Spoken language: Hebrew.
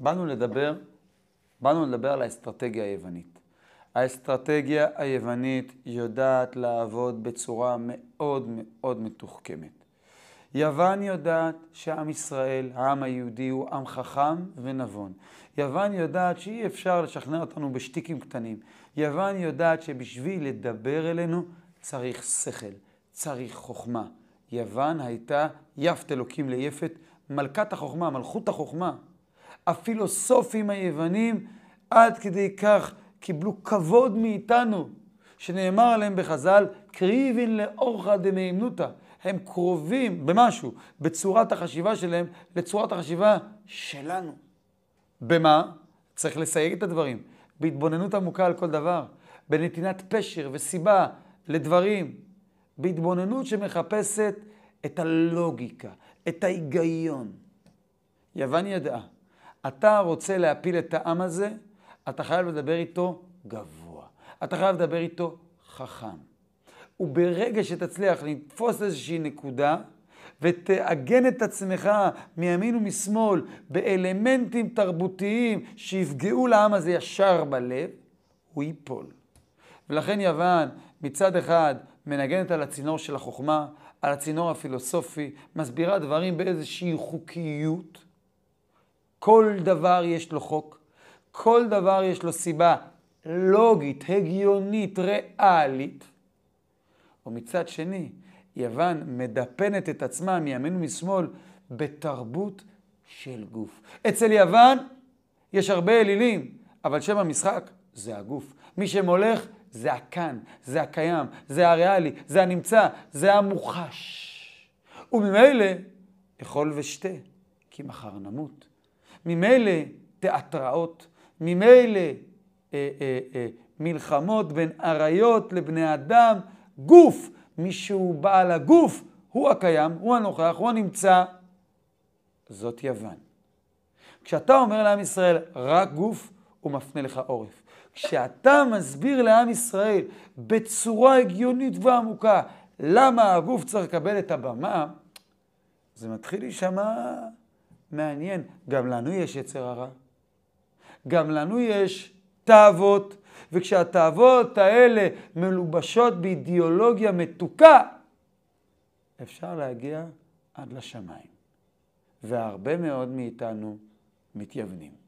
באנו לדבר, באנו לדבר על האסטרטגיה היוונית. האסטרטגיה היוונית יודעת לעבוד בצורה מאוד מאוד מתוחכמת. יוון יודעת שעם ישראל, העם היהודי, הוא עם חכם ונבון. יוון יודעת שאי אפשר לשכנע אותנו בשטיקים קטנים. יוון יודעת שבשביל לדבר אלינו צריך שכל, צריך חוכמה. יוון הייתה יפת אלוקים ליפת, מלכת החוכמה, מלכות החוכמה. הפילוסופים היוונים, עד כדי כך קיבלו כבוד מאיתנו, שנאמר עליהם בחז"ל, קריבין לאורחא דמיימנותא. הם קרובים במשהו, בצורת החשיבה שלהם, לצורת החשיבה שלנו. במה? צריך לסייג את הדברים. בהתבוננות עמוקה על כל דבר, בנתינת פשר וסיבה לדברים, בהתבוננות שמחפשת את הלוגיקה, את ההיגיון. יוון ידעה אתה רוצה להפיל את העם הזה, אתה חייב לדבר איתו גבוה. אתה חייב לדבר איתו חכם. וברגע שתצליח לתפוס איזושהי נקודה, ותעגן את עצמך מימין ומשמאל באלמנטים תרבותיים שיפגעו לעם הזה ישר בלב, הוא ייפול. ולכן יוון מצד אחד מנגנת על הצינור של החוכמה, על הצינור הפילוסופי, מסבירה דברים באיזושהי חוקיות, כל דבר יש לו חוק, כל דבר יש לו סיבה לוגית, הגיונית, ריאלית. ומצד שני, יוון מדפנת את עצמה מימין ומשמאל בתרבות של גוף. אצל יוון יש הרבה אלילים, אבל שם המשחק זה הגוף. מי שמולך זה הכאן, זה הקיים, זה הריאלי, זה הנמצא, זה המוחש. וממילא, אכול ושתה, כי מחר נמות. ממילא תיאטראות, ממילא אה, אה, אה, מלחמות בין אריות לבני אדם, גוף, מי שהוא בעל הגוף, הוא הקיים, הוא הנוכח, הוא הנמצא. זאת יוון. כשאתה אומר לעם ישראל רק גוף, הוא מפנה לך עורף. כשאתה מסביר לעם ישראל בצורה הגיונית ועמוקה למה הגוף צריך לקבל את הבמה, זה מתחיל להישמע מעניין, גם לנו יש יצר הרע. גם לנו יש תאוות, וכשהתאוות האלה מלובשות באידיאולוגיה מתוקה, אפשר להגיע עד לשמיים. והרבה מאוד מאיתנו מתייוונים.